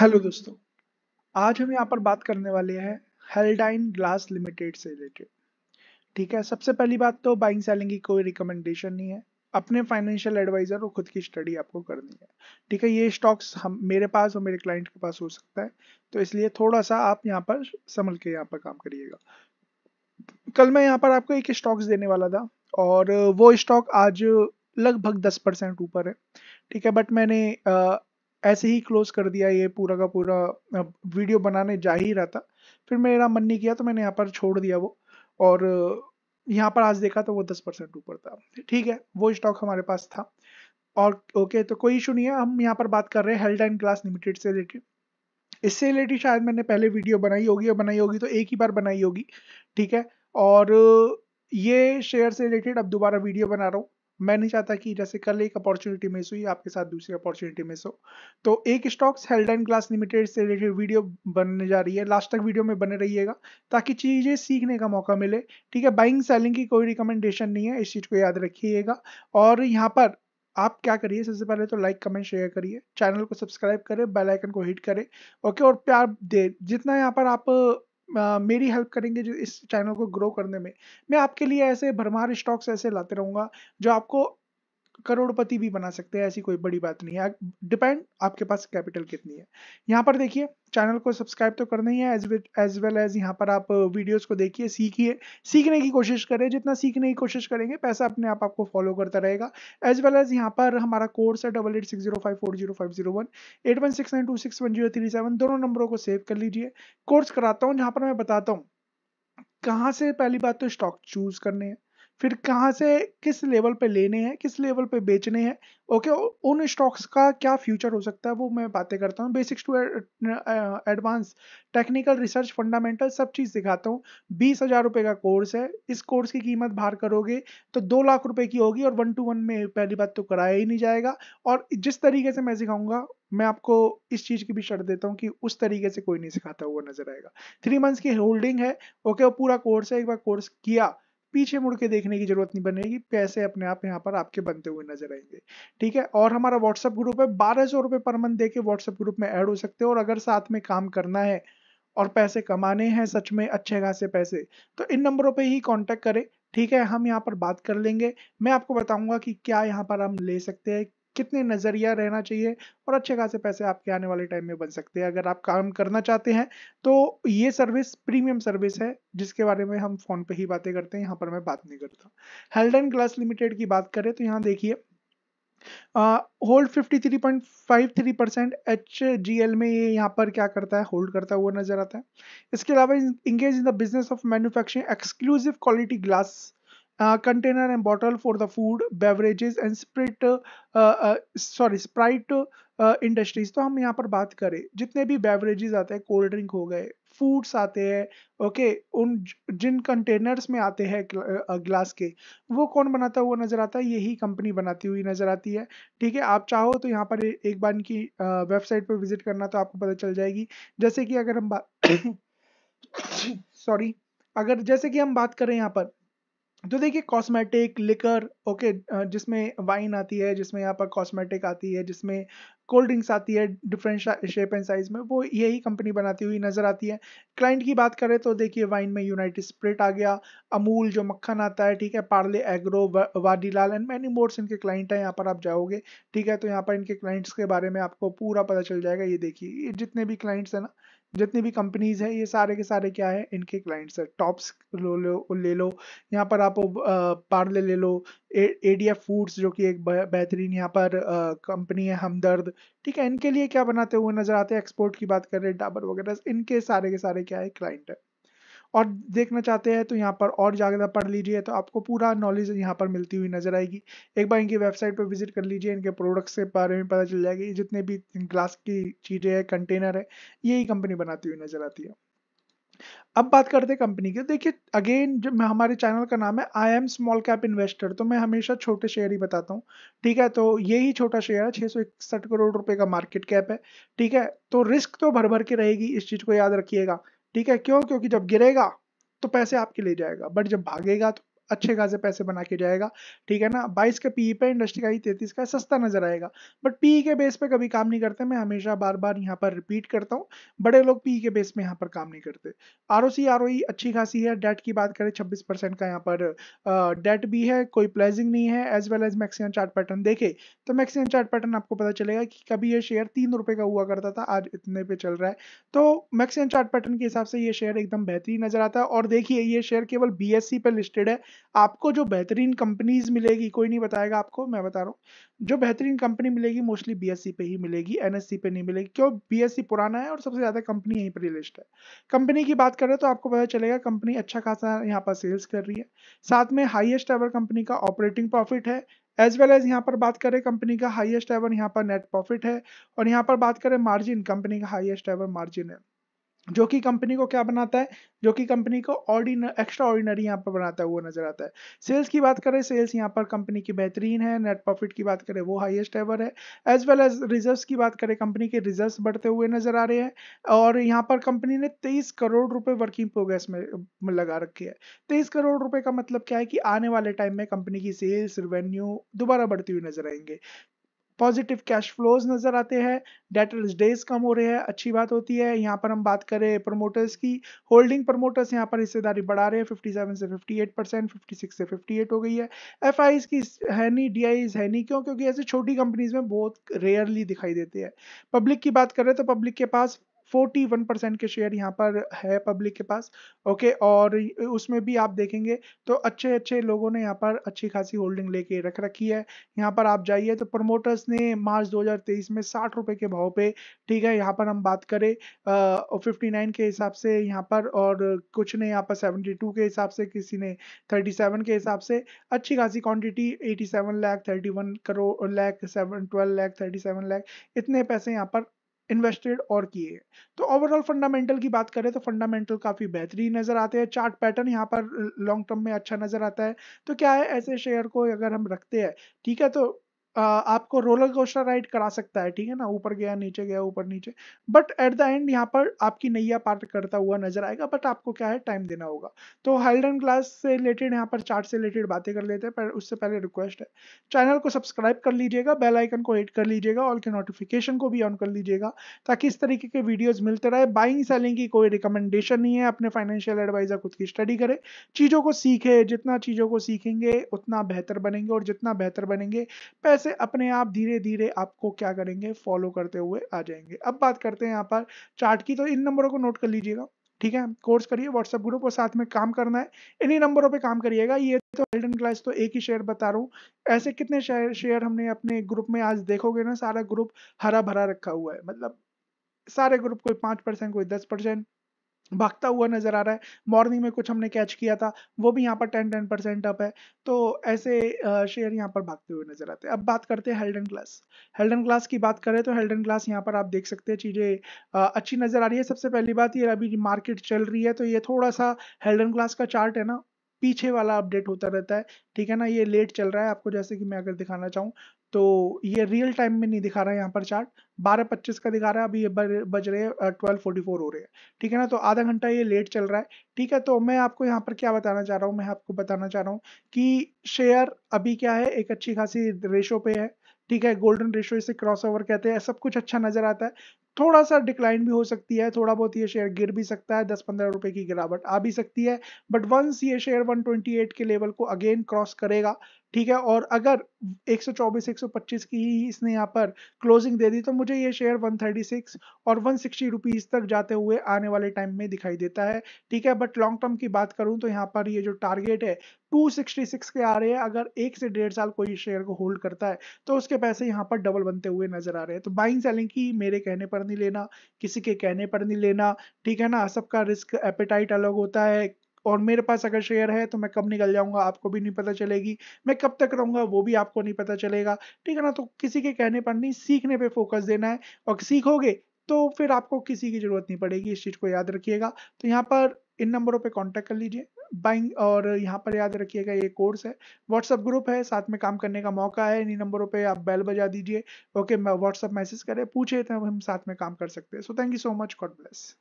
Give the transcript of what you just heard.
hello दोस्तों आज हम यहाँ पर बात करने वाले हैं हेल्डाइन ग्लास लिमिटेड से रिलेटेड ठीक है सबसे पहली बात तो बाइंग सेलिंग की कोई रिकमेंडेशन नहीं है अपने फाइनेंशियल एडवाइजर और खुद की स्टडी आपको करनी है ठीक है ये स्टॉक्स हम मेरे पास और मेरे क्लाइंट के पास हो सकता है तो इसलिए थोड़ा सा आप यहाँ पर संभल के यहाँ पर काम करिएगा कल मैं यहाँ पर आपको एक स्टॉक्स देने वाला था और वो स्टॉक आज लगभग दस परसेंट ऊपर है ठीक है बट मैंने आ, ऐसे ही क्लोज कर दिया ये पूरा का पूरा वीडियो बनाने जा ही रहा था फिर मेरा मन नहीं किया तो मैंने यहाँ पर छोड़ दिया वो और यहाँ पर आज देखा तो वो दस परसेंट ऊपर था ठीक है वो स्टॉक हमारे पास था और ओके तो कोई इशू नहीं है हम यहाँ पर बात कर रहे हैं हेल्ड एंड क्लास लिमिटेड से रिलेटेड इससे रिलेटेड शायद मैंने पहले वीडियो बनाई होगी और बनाई होगी तो एक ही बार बनाई होगी ठीक है और ये शेयर से रिलेटेड अब दोबारा वीडियो बना रहा हूँ मैं नहीं चाहता कि जैसे कल एक अपॉर्चुनिटी मिस हुई आपके साथ दूसरी अपॉर्चुनिटी मिस हो तो एक स्टॉक्स एंड ग्लास लिमिटेड से रिलेटेड वीडियो बनने जा रही है लास्ट तक वीडियो में बने रहिएगा ताकि चीज़ें सीखने का मौका मिले ठीक है बाइंग सेलिंग की कोई रिकमेंडेशन नहीं है इस चीज़ को याद रखिएगा और यहाँ पर आप क्या करिए सबसे पहले तो लाइक कमेंट शेयर करिए चैनल को सब्सक्राइब करें बेल आइकन को हिट करें ओके और प्यार दे जितना यहाँ पर आप मेरी हेल्प करेंगे जो इस चैनल को ग्रो करने में मैं आपके लिए ऐसे भरमार स्टॉक्स ऐसे लाते रहूँगा जो आपको करोड़पति भी बना सकते हैं ऐसी कोई बड़ी बात नहीं है डिपेंड आपके पास कैपिटल कितनी है यहाँ पर देखिए चैनल को सब्सक्राइब तो करना ही है एज वेल एज यहाँ पर आप वीडियोस को देखिए सीखिए सीखने की कोशिश करें जितना सीखने की कोशिश करेंगे पैसा अपने आप आपको फॉलो करता रहेगा एज वेल एज यहाँ पर हमारा कोर्स है double eight six zero five four zero five zero one eight one six nine two six one zero three seven दोनों नंबरों को सेव कर लीजिए कोर्स कराता हूँ जहाँ पर मैं बताता हूँ कहाँ से पहली बात तो स्टॉक चूज करने हैं फिर कहाँ से किस लेवल पे लेने हैं किस लेवल पे बेचने हैं ओके उन स्टॉक्स का क्या फ्यूचर हो सकता है वो मैं बातें करता हूँ basics to advance technical research fundamental सब चीज़ सिखाता हूँ बीस हज़ार रुपये का कोर्स है इस कोर्स की कीमत बाहर करोगे तो दो लाख रुपये की होगी और वन टू वन में पहली बात तो कराया ही नहीं जाएगा और जिस तरीके से मैं सिखाऊंगा मैं आपको इस चीज़ की भी शर्त देता हूँ कि उस तरीके से कोई नहीं सिखाता हुआ नजर आएगा थ्री मंथ्स की होल्डिंग है ओके वो पूरा कोर्स है एक बार कोर्स किया पीछे मुड़ के देखने की जरूरत नहीं बनेगी पैसे अपने आप यहाँ पर आपके बनते हुए नजर आएंगे ठीक है और हमारा व्हाट्सएप ग्रुप है बारह सौ रुपए पर मंथ देके व्हाट्सएप ग्रुप में ऐड हो सकते हो और अगर साथ में काम करना है और पैसे कमाने हैं सच में अच्छे खासे पैसे तो इन नंबरों पे ही कांटेक्ट करें ठीक है हम यहाँ पर बात कर लेंगे मैं आपको बताऊंगा कि क्या यहाँ पर हम ले सकते हैं कितने नज़रिया रहना चाहिए और अच्छे खासे पैसे आपके आने वाले टाइम में बन सकते हैं अगर आप काम करना चाहते हैं तो ये सर्विस प्रीमियम सर्विस है जिसके बारे में हम फ़ोन पे ही बातें करते हैं यहाँ पर मैं बात नहीं करता हेल्डन ग्लास लिमिटेड की बात करें तो यहाँ देखिए hold fifty three point five three percent H G L में ये यहाँ पर क्या करता है होल्ड करता हुआ नजर आता है इसके अलावा engage in the business of manufacturing exclusive quality glass container uh, container and bottle for the food beverages and spirit sprite industries तो हम यहाँ पर बात करें जितने भी बेवरेजेस आते हैं कोल्ड ड्रिंक हो गए फूड्स आते हैं ओके उन जिन कंटेनर्स में आते हैं ग्लास uh, के वो कौन बनाता हुआ नज़र आता है यही कंपनी बनाती हुई नज़र आती है ठीक है आप चाहो तो यहाँ पर एक बार इनकी वेबसाइट uh, पर विजिट करना तो आपको पता चल जाएगी जैसे कि अगर हम बात सॉरी अगर जैसे कि हम बात करें यहाँ पर तो देखिए कॉस्मेटिक लिकर ओके जिसमें वाइन आती है जिसमें यहाँ पर कॉस्मेटिक आती है जिसमें कोल्ड ड्रिंक्स आती है डिफरेंट शेप एंड साइज़ में वो यही कंपनी बनाती हुई नज़र आती है क्लाइंट की बात करें तो देखिए वाइन में यूनाइटेड स्प्रिट आ गया अमूल जो मक्खन आता है ठीक है Parle agro Vadilal and many more इनके क्लाइंट हैं यहाँ पर आप जाओगे ठीक है तो यहाँ पर इनके क्लाइंट्स के बारे में आपको पूरा पता चल जाएगा ये देखिए ये जितने भी क्लाइंट्स हैं ना जितनी भी कंपनीज है ये सारे के सारे क्या है इनके क्लाइंट्स है टॉप्स लो लो ले लो यहाँ पर आप पार्ले ले लो ए डी एफ फूड्स जो कि एक बेहतरीन यहाँ पर कंपनी है हमदर्द ठीक है इनके लिए क्या बनाते हुए नजर आते हैं एक्सपोर्ट की बात कर रहे हैं डाबर वगैरह इनके सारे के सारे क्या है क्लाइंट है और देखना चाहते हैं तो यहाँ पर और ज़्यादा पढ़ लीजिए तो आपको पूरा नॉलेज यहाँ पर मिलती हुई नजर आएगी एक बार इनकी वेबसाइट पर विजिट कर लीजिए इनके प्रोडक्ट्स के बारे में पता चल जाएगी जितने भी ग्लास की चीज़ें हैं कंटेनर है यही कंपनी बनाती हुई नजर आती है अब बात करते हैं कंपनी की देखिए अगेन जो मैं हमारे चैनल का नाम है I am small cap investor तो मैं हमेशा छोटे शेयर ही बताता हूँ ठीक है तो ये ही छोटा शेयर है छः सौ इकसठ करोड़ रुपए का मार्केट कैप है ठीक है तो रिस्क तो भर भर के रहेगी इस चीज़ को याद रखिएगा ठीक है क्यों क्योंकि जब गिरेगा तो पैसे आपके ले जाएगा बट जब भागेगा तो अच्छे खासे पैसे बना के जाएगा ठीक है ना बाईस का पीई e पे इंडस्ट्री का ही तैतीस का सस्ता नजर आएगा बट पीई e के बेस पे कभी काम नहीं करते मैं हमेशा बार बार यहाँ पर रिपीट करता हूँ बड़े लोग पीई e के बेस में यहाँ पर काम नहीं करते आर ओ सी आर अच्छी खासी है डेट की बात करें छब्बीस परसेंट का यहाँ पर डेट भी है कोई प्लेजिंग नहीं है as well as maximum chart pattern देखे तो मैक्सिमम चार्ट पैटर्न आपको पता चलेगा कि कभी ये शेयर तीन रुपये का हुआ करता था आज इतने पे चल रहा है तो मैक्सिमम चार्ट पैटर्न के हिसाब से ये शेयर एकदम बेहतरीन नजर आता है और देखिए ये शेयर केवल बी एस सी पर लिस्टेड है आपको जो बेहतरीन कंपनीज मिलेगी कोई नहीं बताएगा आपको मैं बता रहा हूँ जो बेहतरीन कंपनी मिलेगी मोस्टली बीएससी पे ही मिलेगी एनएससी पे नहीं मिलेगी क्यों बीएससी पुराना है और सबसे ज़्यादा कंपनी यहीं पर रिलेस्ट है कंपनी की बात करें तो आपको पता चलेगा कंपनी अच्छा खासा यहाँ पर सेल्स कर रही है साथ में हाइएस्ट एवर कंपनी का ऑपरेटिंग प्रॉफिट है एज वेल एज यहाँ पर बात करें कंपनी का हाइएस्ट एवर यहाँ पर नेट प्रॉफिट है और यहाँ पर बात करें मार्जिन कंपनी का हाइएस्ट एवर मार्जिन है जो कि कंपनी को क्या बनाता है जो कि कंपनी को ऑर्डिनर एक्स्ट्रा ऑर्डिनरी यहाँ पर बनाता है वो नजर आता है सेल्स की बात करें सेल्स यहाँ पर कंपनी की बेहतरीन है नेट प्रॉफिट की बात करें वो हाईएस्ट एवर है एज वेल एज रिजर्व्स की बात करें कंपनी के रिजर्व्स बढ़ते हुए नजर आ रहे हैं और यहाँ पर कंपनी ने तेईस करोड़ रुपये वर्किंग प्रोग्रेस में लगा रखी है तेईस करोड़ रुपये का मतलब क्या है कि आने वाले टाइम में कंपनी की सेल्स रेवेन्यू दोबारा बढ़ती हुई नजर आएंगे पॉजिटिव कैश फ्लोज नजर आते हैं डेटर्स डेज कम हो रहे हैं अच्छी बात होती है यहाँ पर हम बात करें प्रमोटर्स की होल्डिंग प्रमोटर्स यहाँ पर हिस्सेदारी बढ़ा रहे हैं 57 से 58 परसेंट फिफ्टी से 58 हो गई है एफ की है नहीं डी है नहीं क्यों क्योंकि ऐसे छोटी कंपनीज में बहुत रेयरली दिखाई देते हैं पब्लिक की बात करें तो पब्लिक के पास 41 परसेंट के शेयर यहाँ पर है पब्लिक के पास ओके और उसमें भी आप देखेंगे तो अच्छे अच्छे लोगों ने यहाँ पर अच्छी खासी होल्डिंग लेके रख रखी है यहाँ पर आप जाइए तो प्रमोटर्स ने मार्च 2023 में साठ रुपये के भाव पे ठीक है यहाँ पर हम बात करें फिफ्टी नाइन के हिसाब से यहाँ पर और कुछ ने यहाँ पर सेवेंटी टू के हिसाब से किसी ने थर्टी सेवन के हिसाब से अच्छी खासी quantity eighty seven lakh thirty one crore lakh seven twelve lakh thirty seven lakh इतने पैसे यहाँ पर इन्वेस्टेड और किए तो ओवरऑल फंडामेंटल की बात करें तो फंडामेंटल काफ़ी बेहतरीन नज़र आते हैं चार्ट पैटर्न यहाँ पर लॉन्ग टर्म में अच्छा नज़र आता है तो क्या है ऐसे शेयर को अगर हम रखते हैं ठीक है तो आपको रोलर कोस्टर राइड करा सकता है ठीक है ना ऊपर गया नीचे गया ऊपर नीचे बट एट द एंड यहाँ पर आपकी नैया पार्ट करता हुआ नजर आएगा बट आपको क्या है टाइम देना होगा तो हाइल्ड एंड क्लास से रिलेटेड यहाँ पर चार्ट से रिलेटेड बातें कर लेते हैं पर उससे पहले रिक्वेस्ट है चैनल को सब्सक्राइब कर लीजिएगा बेल आइकन को हिट कर लीजिएगा और के नोटिफिकेशन को भी ऑन कर लीजिएगा ताकि इस तरीके के वीडियोज मिलते रहे बाइंग सेलिंग की कोई रिकमेंडेशन नहीं है अपने फाइनेंशियल एडवाइजर खुद की स्टडी करे चीज़ों को सीखे जितना चीज़ों को सीखेंगे उतना बेहतर बनेंगे और जितना बेहतर बनेंगे पैसे से अपने आप धीरे धीरे आपको क्या करेंगे फॉलो करते हुए आ जाएंगे अब बात करते हैं यहाँ पर चार्ट की तो इन नंबरों को नोट कर लीजिएगा ठीक है कोर्स करिए व्हाट्सएप ग्रुप और साथ में काम करना है इन्हीं नंबरों पे काम करिएगा ये तो हेल्डन क्लास तो एक ही शेयर बता रहा हूँ ऐसे कितने शेयर शेयर हमने अपने ग्रुप में आज देखोगे ना सारा ग्रुप हरा भरा रखा हुआ है मतलब सारे ग्रुप कोई पाँच परसेंट कोई दस परसेंट भागता हुआ नज़र आ रहा है मॉर्निंग में कुछ हमने कैच किया था वो भी यहाँ पर टेन टेन परसेंट अप है तो ऐसे शेयर यहाँ पर भागते हुए नज़र आते हैं अब बात करते हैं हेल्डन क्लास हेल्डन क्लास की बात करें तो हेल्डन क्लास यहाँ पर आप देख सकते हैं चीज़ें अच्छी नज़र आ रही है सबसे पहली बात ये अभी मार्केट चल रही है तो ये थोड़ा सा हेल्डन क्लास का चार्ट है ना पीछे वाला अपडेट होता रहता है ठीक है ना ये लेट चल रहा है आपको जैसे कि मैं अगर दिखाना चाहूँ तो ये रियल टाइम में नहीं दिखा रहा है यहाँ पर चार्ट बारह पच्चीस का दिखा रहा है अभी ये बज रहे हैं ट्वेल्व फोर्टी फोर हो रहे हैं ठीक है ना तो आधा घंटा ये लेट चल रहा है ठीक है तो मैं आपको यहाँ पर क्या बताना चाह रहा हूँ मैं आपको बताना चाह रहा हूँ कि शेयर अभी क्या है एक अच्छी खासी रेशो पे है ठीक है गोल्डन रेशो इसे क्रॉस ओवर कहते हैं सब कुछ अच्छा नजर आता है थोड़ा सा डिक्लाइन भी हो सकती है थोड़ा बहुत ये शेयर गिर भी सकता है दस पंद्रह रुपए की गिरावट आ भी सकती है बट वंस ये शेयर 128 के लेवल को अगेन क्रॉस करेगा ठीक है और अगर 124 125 की ही इसने यहाँ पर क्लोजिंग दे दी तो मुझे ये शेयर 136 और 160 सिक्सटी तक जाते हुए आने वाले टाइम में दिखाई देता है ठीक है बट लॉन्ग टर्म की बात करूँ तो यहाँ पर ये जो टारगेट है 266 के आ रहे हैं अगर एक से डेढ़ साल कोई शेयर को होल्ड करता है तो उसके पैसे यहाँ पर डबल बनते हुए नजर आ रहे हैं तो बाइंग सेलिंग की मेरे कहने पर नहीं लेना किसी के कहने पर नहीं लेना ठीक है ना सबका रिस्क एपेटाइट अलग होता है और मेरे पास अगर शेयर है तो मैं कब निकल जाऊंगा आपको भी नहीं पता चलेगी मैं कब तक रहूंगा वो भी आपको नहीं पता चलेगा ठीक है ना तो किसी के कहने पर नहीं सीखने पे फोकस देना है और सीखोगे तो फिर आपको किसी की जरूरत नहीं पड़ेगी इस चीज़ को याद रखिएगा तो यहाँ पर इन नंबरों पे कांटेक्ट कर लीजिए बाइंग और यहाँ पर याद रखिएगा ये कोर्स है व्हाट्सअप ग्रुप है साथ में काम करने का मौका है इन्हीं नंबरों पे आप बेल बजा दीजिए ओके व्हाट्सअप मैसेज करें पूछे तो हम साथ में काम कर सकते हैं so thank you so much God bless